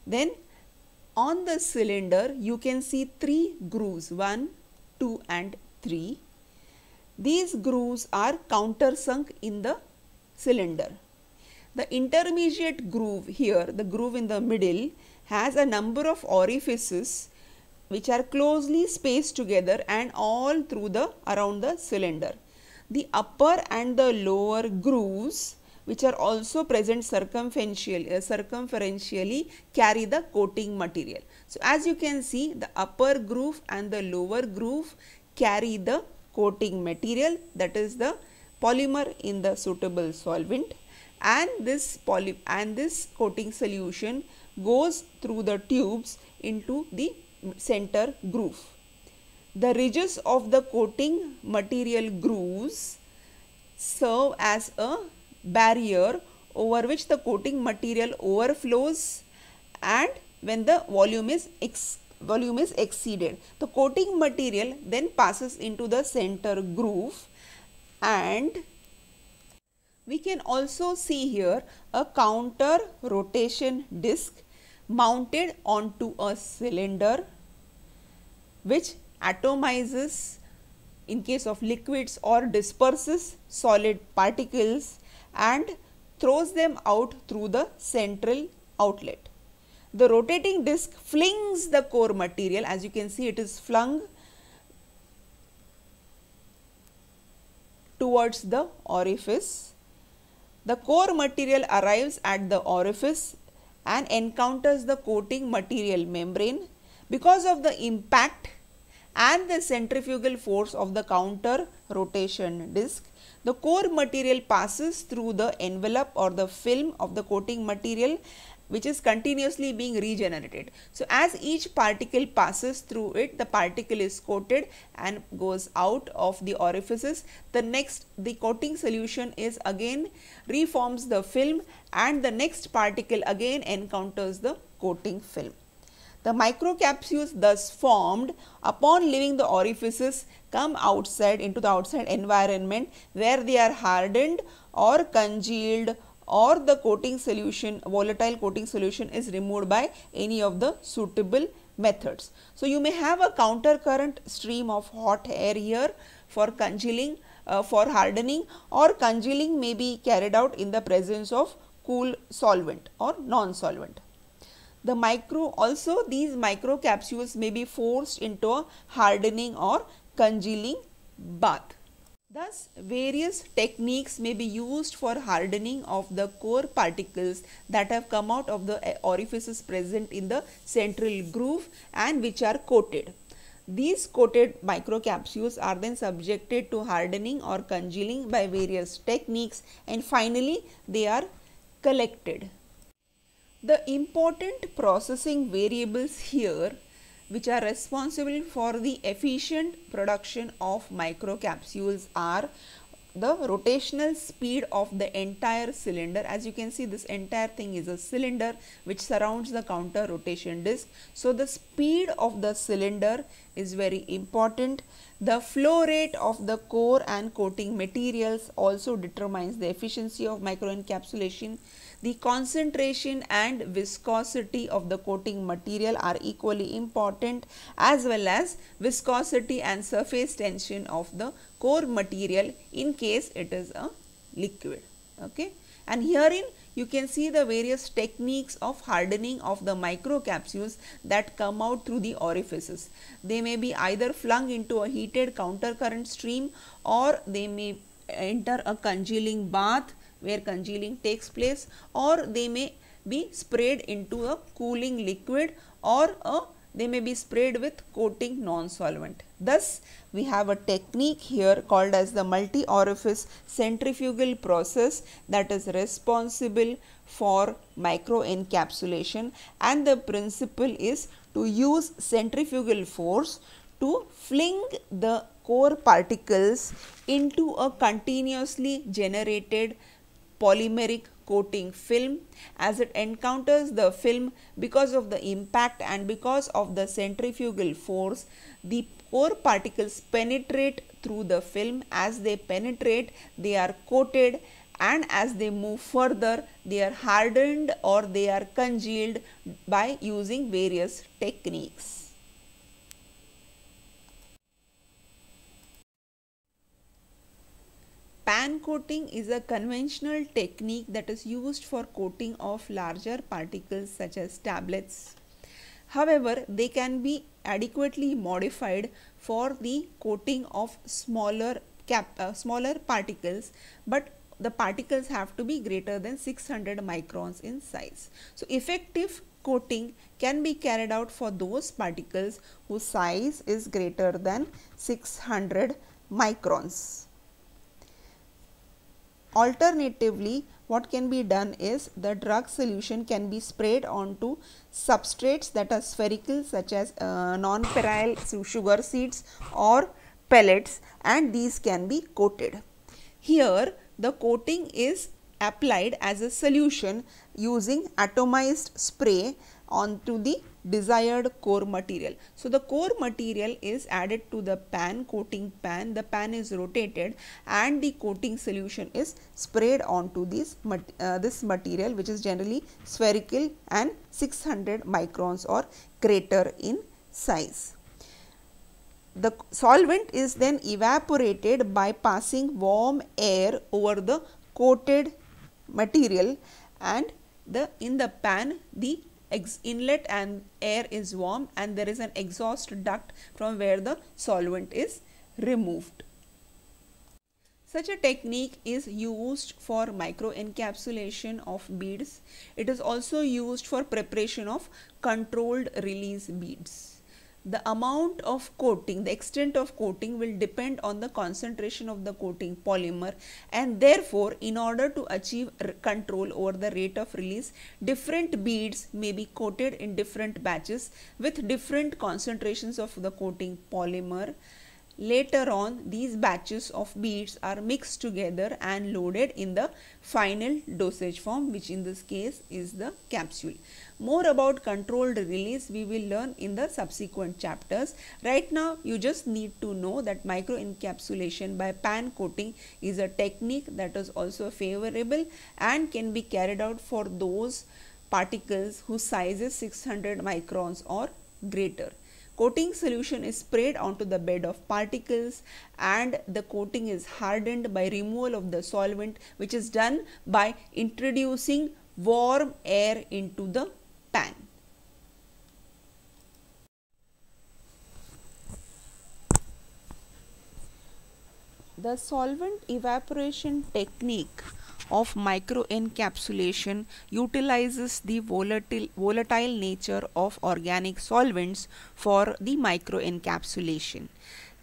Then on the cylinder you can see three grooves 1, 2 and 3. These grooves are countersunk in the cylinder. The intermediate groove here, the groove in the middle, has a number of orifices which are closely spaced together and all through the around the cylinder. The upper and the lower grooves which are also present circumferentially, uh, circumferentially carry the coating material. So, as you can see the upper groove and the lower groove carry the coating material that is the polymer in the suitable solvent and this poly and this coating solution goes through the tubes into the center groove. The ridges of the coating material grooves serve as a barrier over which the coating material overflows and when the volume is volume is exceeded. The coating material then passes into the center groove and we can also see here a counter rotation disc mounted onto a cylinder which atomizes in case of liquids or disperses solid particles and throws them out through the central outlet. The rotating disc flings the core material as you can see it is flung towards the orifice the core material arrives at the orifice and encounters the coating material membrane. Because of the impact and the centrifugal force of the counter rotation disc, the core material passes through the envelope or the film of the coating material which is continuously being regenerated. So, as each particle passes through it, the particle is coated and goes out of the orifices. The next, the coating solution is again reforms the film and the next particle again encounters the coating film. The microcapsules thus formed upon leaving the orifices come outside into the outside environment where they are hardened or congealed or the coating solution volatile coating solution is removed by any of the suitable methods. So, you may have a counter current stream of hot air here for congealing uh, for hardening or congealing may be carried out in the presence of cool solvent or non-solvent. The micro also these micro capsules may be forced into a hardening or congealing bath. Thus, various techniques may be used for hardening of the core particles that have come out of the eh, orifices present in the central groove and which are coated. These coated microcapsules are then subjected to hardening or congealing by various techniques and finally they are collected. The important processing variables here which are responsible for the efficient production of microcapsules are the rotational speed of the entire cylinder as you can see this entire thing is a cylinder which surrounds the counter rotation disc so the speed of the cylinder is very important the flow rate of the core and coating materials also determines the efficiency of microencapsulation the concentration and viscosity of the coating material are equally important as well as viscosity and surface tension of the core material in case it is a liquid. Okay. And herein you can see the various techniques of hardening of the microcapsules that come out through the orifices. They may be either flung into a heated counter current stream or they may enter a congealing bath where congealing takes place or they may be sprayed into a cooling liquid or a uh, they may be sprayed with coating non-solvent. Thus, we have a technique here called as the multi-orifice centrifugal process that is responsible for micro encapsulation, and the principle is to use centrifugal force to fling the core particles into a continuously generated polymeric coating film as it encounters the film because of the impact and because of the centrifugal force the core particles penetrate through the film as they penetrate they are coated and as they move further they are hardened or they are congealed by using various techniques. Pan coating is a conventional technique that is used for coating of larger particles such as tablets. However, they can be adequately modified for the coating of smaller cap, uh, smaller particles but the particles have to be greater than 600 microns in size. So, effective coating can be carried out for those particles whose size is greater than 600 microns. Alternatively, what can be done is the drug solution can be sprayed onto substrates that are spherical such as uh, non-peryl sugar seeds or pellets and these can be coated. Here the coating is applied as a solution using atomized spray onto the desired core material. So the core material is added to the pan, coating pan, the pan is rotated and the coating solution is sprayed onto this, uh, this material which is generally spherical and 600 microns or greater in size. The solvent is then evaporated by passing warm air over the coated material and the in the pan the inlet and air is warm, and there is an exhaust duct from where the solvent is removed. Such a technique is used for micro encapsulation of beads. It is also used for preparation of controlled release beads the amount of coating the extent of coating will depend on the concentration of the coating polymer and therefore in order to achieve control over the rate of release different beads may be coated in different batches with different concentrations of the coating polymer Later on, these batches of beads are mixed together and loaded in the final dosage form which in this case is the capsule. More about controlled release we will learn in the subsequent chapters. Right now, you just need to know that microencapsulation by pan coating is a technique that is also favorable and can be carried out for those particles whose size is 600 microns or greater. Coating solution is sprayed onto the bed of particles and the coating is hardened by removal of the solvent which is done by introducing warm air into the pan. The solvent evaporation technique of microencapsulation utilizes the volatile, volatile nature of organic solvents for the microencapsulation.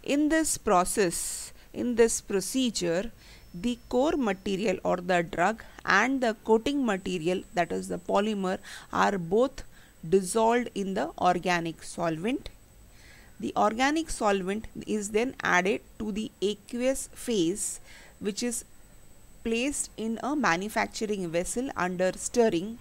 In this process, in this procedure, the core material or the drug and the coating material that is the polymer are both dissolved in the organic solvent. The organic solvent is then added to the aqueous phase which is placed in a manufacturing vessel under stirring,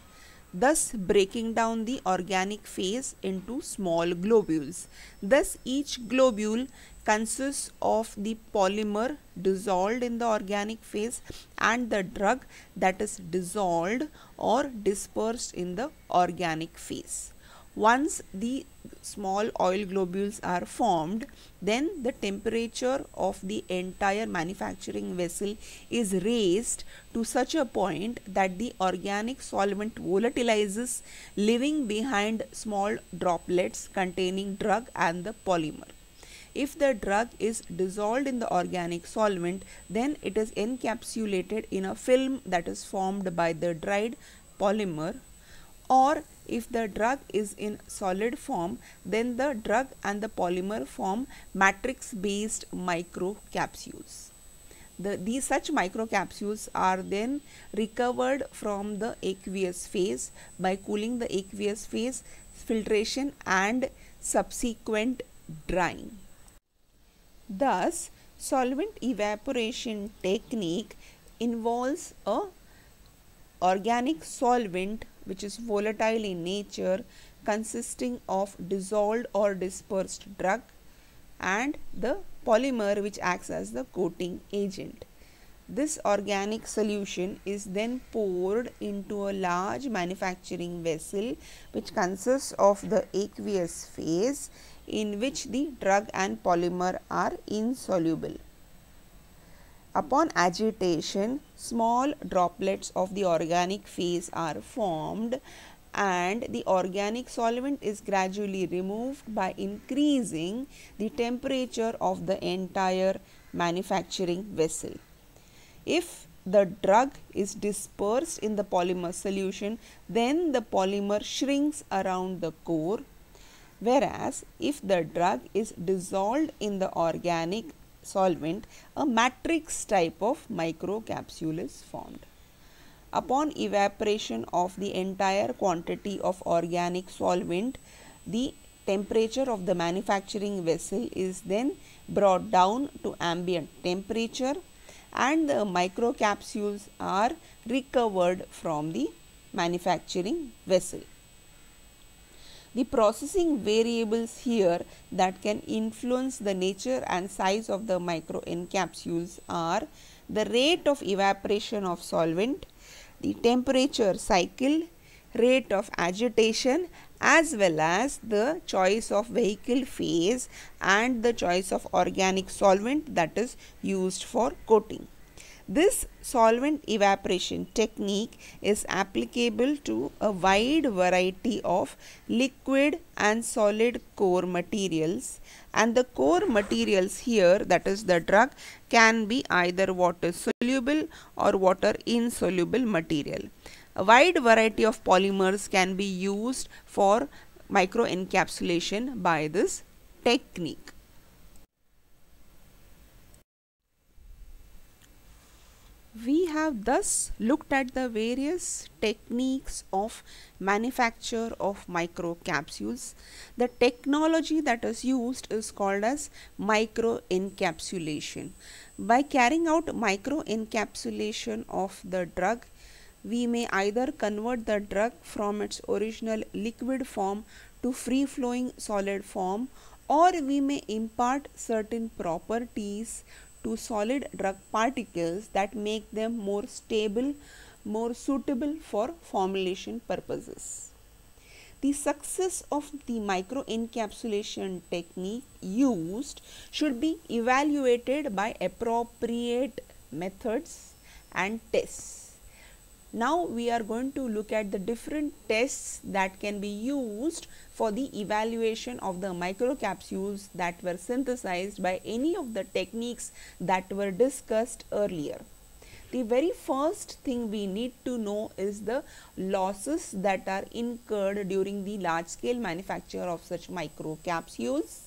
thus breaking down the organic phase into small globules. Thus each globule consists of the polymer dissolved in the organic phase and the drug that is dissolved or dispersed in the organic phase. Once the small oil globules are formed, then the temperature of the entire manufacturing vessel is raised to such a point that the organic solvent volatilizes, leaving behind small droplets containing drug and the polymer. If the drug is dissolved in the organic solvent, then it is encapsulated in a film that is formed by the dried polymer or if the drug is in solid form then the drug and the polymer form matrix based microcapsules. The, these such microcapsules are then recovered from the aqueous phase by cooling the aqueous phase filtration and subsequent drying. Thus, solvent evaporation technique involves a organic solvent which is volatile in nature consisting of dissolved or dispersed drug and the polymer which acts as the coating agent. This organic solution is then poured into a large manufacturing vessel which consists of the aqueous phase in which the drug and polymer are insoluble. Upon agitation, small droplets of the organic phase are formed and the organic solvent is gradually removed by increasing the temperature of the entire manufacturing vessel. If the drug is dispersed in the polymer solution, then the polymer shrinks around the core. Whereas, if the drug is dissolved in the organic solvent, a matrix type of microcapsule is formed. Upon evaporation of the entire quantity of organic solvent, the temperature of the manufacturing vessel is then brought down to ambient temperature and the microcapsules are recovered from the manufacturing vessel the processing variables here that can influence the nature and size of the microencapsules are the rate of evaporation of solvent, the temperature cycle, rate of agitation as well as the choice of vehicle phase and the choice of organic solvent that is used for coating. This solvent evaporation technique is applicable to a wide variety of liquid and solid core materials and the core materials here that is the drug can be either water soluble or water insoluble material. A wide variety of polymers can be used for microencapsulation by this technique. We have thus looked at the various techniques of manufacture of microcapsules. The technology that is used is called as micro encapsulation. By carrying out micro encapsulation of the drug, we may either convert the drug from its original liquid form to free flowing solid form or we may impart certain properties to solid drug particles that make them more stable, more suitable for formulation purposes. The success of the microencapsulation technique used should be evaluated by appropriate methods and tests. Now we are going to look at the different tests that can be used for the evaluation of the microcapsules that were synthesized by any of the techniques that were discussed earlier. The very first thing we need to know is the losses that are incurred during the large scale manufacture of such microcapsules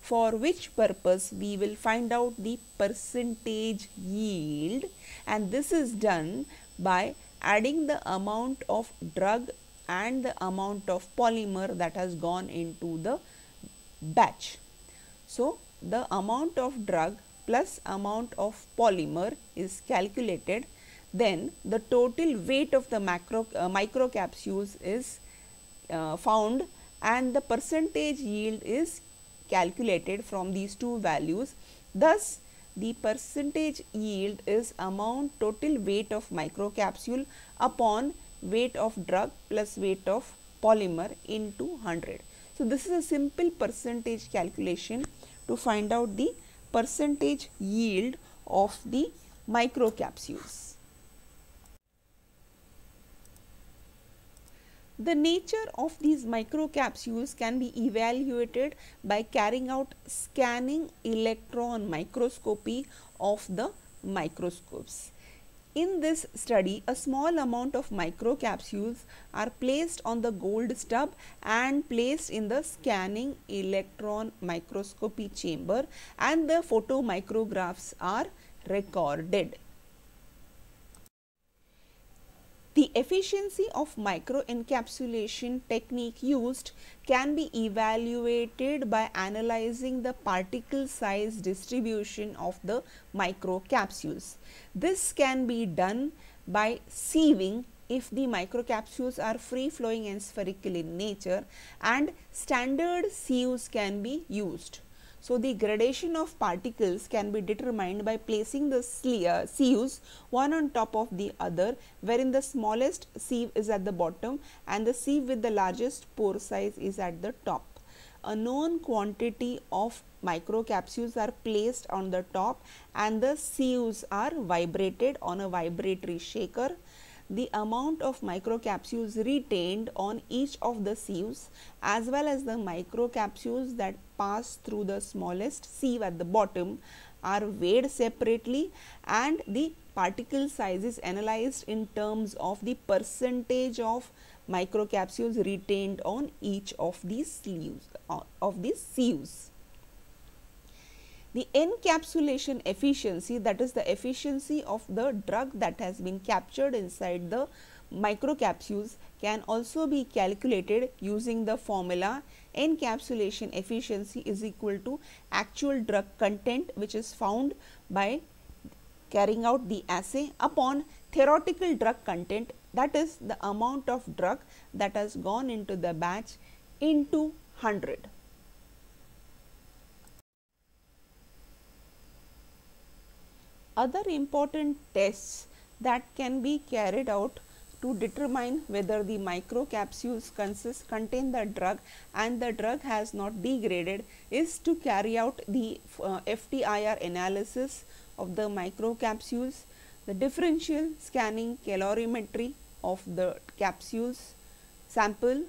for which purpose we will find out the percentage yield and this is done by adding the amount of drug and the amount of polymer that has gone into the batch. So, the amount of drug plus amount of polymer is calculated then the total weight of the macro uh, microcapsules is uh, found and the percentage yield is calculated from these two values. Thus, the percentage yield is amount total weight of microcapsule upon weight of drug plus weight of polymer into 100. So, this is a simple percentage calculation to find out the percentage yield of the microcapsules. The nature of these microcapsules can be evaluated by carrying out scanning electron microscopy of the microscopes. In this study, a small amount of microcapsules are placed on the gold stub and placed in the scanning electron microscopy chamber and the photomicrographs are recorded. The efficiency of micro encapsulation technique used can be evaluated by analyzing the particle size distribution of the microcapsules. This can be done by sieving if the microcapsules are free flowing and spherical in nature and standard sieves can be used. So the gradation of particles can be determined by placing the uh, sieves one on top of the other wherein the smallest sieve is at the bottom and the sieve with the largest pore size is at the top. A known quantity of microcapsules are placed on the top and the sieves are vibrated on a vibratory shaker the amount of microcapsules retained on each of the sieves as well as the microcapsules that pass through the smallest sieve at the bottom are weighed separately and the particle size is analyzed in terms of the percentage of microcapsules retained on each of these sleeves uh, of these sieves. The encapsulation efficiency that is the efficiency of the drug that has been captured inside the microcapsules can also be calculated using the formula encapsulation efficiency is equal to actual drug content which is found by carrying out the assay upon theoretical drug content that is the amount of drug that has gone into the batch into 100. Other important tests that can be carried out to determine whether the microcapsules consist, contain the drug and the drug has not degraded is to carry out the uh, FTIR analysis of the microcapsules, the differential scanning calorimetry of the capsules sample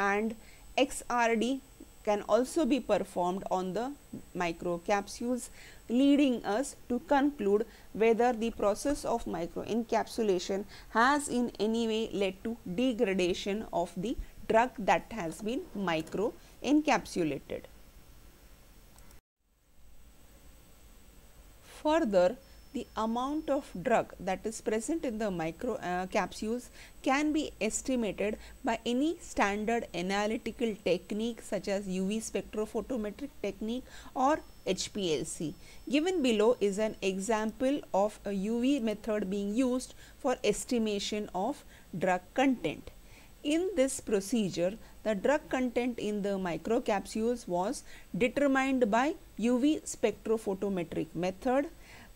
and XRD can also be performed on the microcapsules leading us to conclude whether the process of microencapsulation has in any way led to degradation of the drug that has been microencapsulated. Further, the amount of drug that is present in the micro uh, capsules can be estimated by any standard analytical technique such as UV spectrophotometric technique or HPLC. Given below is an example of a UV method being used for estimation of drug content. In this procedure, the drug content in the microcapsules was determined by UV spectrophotometric method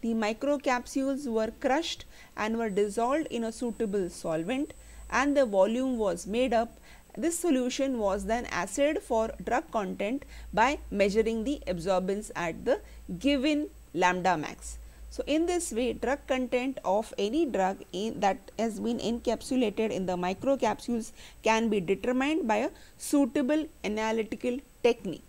the microcapsules were crushed and were dissolved in a suitable solvent and the volume was made up. This solution was then assayed for drug content by measuring the absorbance at the given lambda max. So, in this way drug content of any drug that has been encapsulated in the microcapsules can be determined by a suitable analytical technique.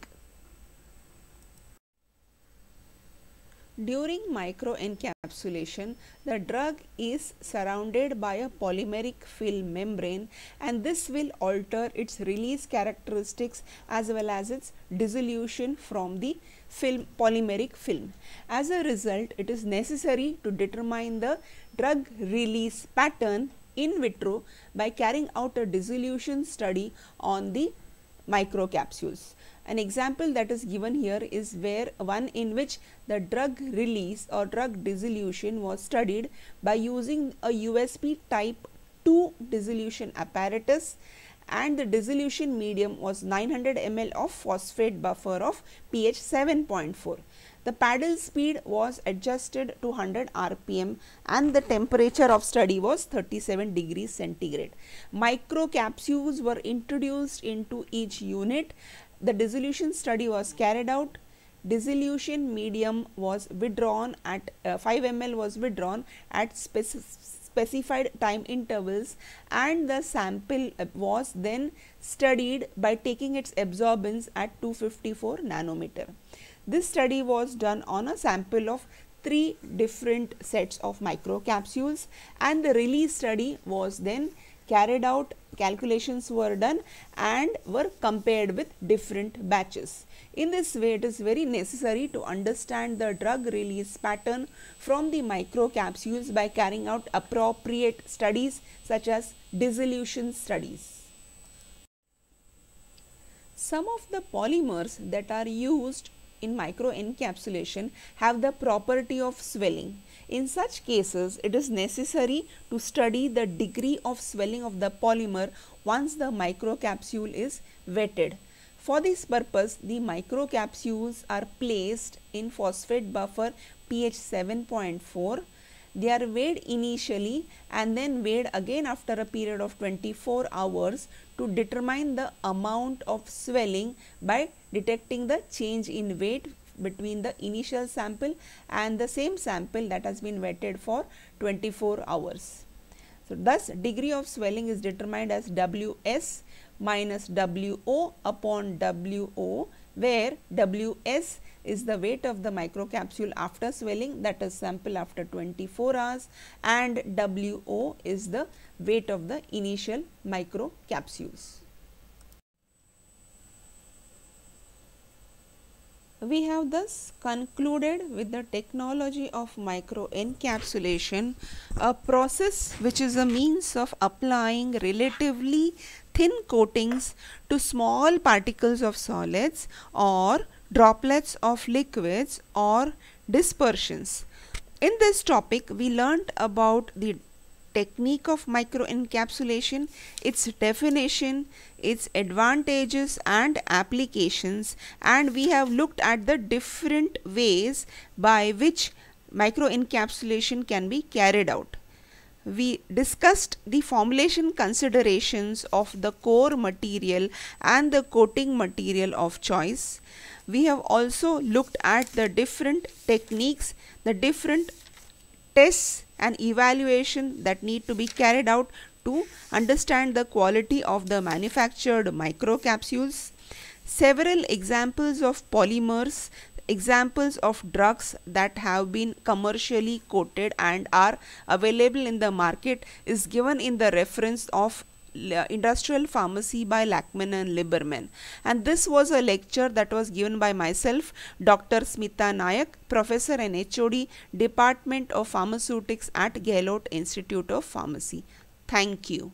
During microencapsulation, the drug is surrounded by a polymeric film membrane and this will alter its release characteristics as well as its dissolution from the film polymeric film. As a result, it is necessary to determine the drug release pattern in vitro by carrying out a dissolution study on the microcapsules. An example that is given here is where one in which the drug release or drug dissolution was studied by using a USP type 2 dissolution apparatus and the dissolution medium was 900 ml of phosphate buffer of pH 7.4. The paddle speed was adjusted to 100 rpm and the temperature of study was 37 degrees centigrade. Microcapsules were introduced into each unit the dissolution study was carried out. Dissolution medium was withdrawn at uh, 5 ml was withdrawn at speci specified time intervals and the sample uh, was then studied by taking its absorbance at 254 nanometer. This study was done on a sample of three different sets of microcapsules and the release study was then carried out, calculations were done and were compared with different batches. In this way, it is very necessary to understand the drug release pattern from the microcapsules by carrying out appropriate studies such as dissolution studies. Some of the polymers that are used in microencapsulation have the property of swelling in such cases, it is necessary to study the degree of swelling of the polymer once the microcapsule is wetted. For this purpose, the microcapsules are placed in phosphate buffer pH 7.4. They are weighed initially and then weighed again after a period of 24 hours to determine the amount of swelling by detecting the change in weight between the initial sample and the same sample that has been wetted for 24 hours. So, thus degree of swelling is determined as Ws minus Wo upon Wo where Ws is the weight of the microcapsule after swelling that is sample after 24 hours and Wo is the weight of the initial microcapsules. we have thus concluded with the technology of microencapsulation, a process which is a means of applying relatively thin coatings to small particles of solids or droplets of liquids or dispersions. In this topic, we learnt about the technique of microencapsulation, its definition, its advantages and applications and we have looked at the different ways by which microencapsulation can be carried out. We discussed the formulation considerations of the core material and the coating material of choice. We have also looked at the different techniques, the different tests and evaluation that need to be carried out to understand the quality of the manufactured microcapsules. Several examples of polymers, examples of drugs that have been commercially coated and are available in the market is given in the reference of Industrial Pharmacy by Lackman and Liberman. And this was a lecture that was given by myself, Dr. Smita Nayak, Professor and HOD, Department of Pharmaceutics at Gaylord Institute of Pharmacy. Thank you.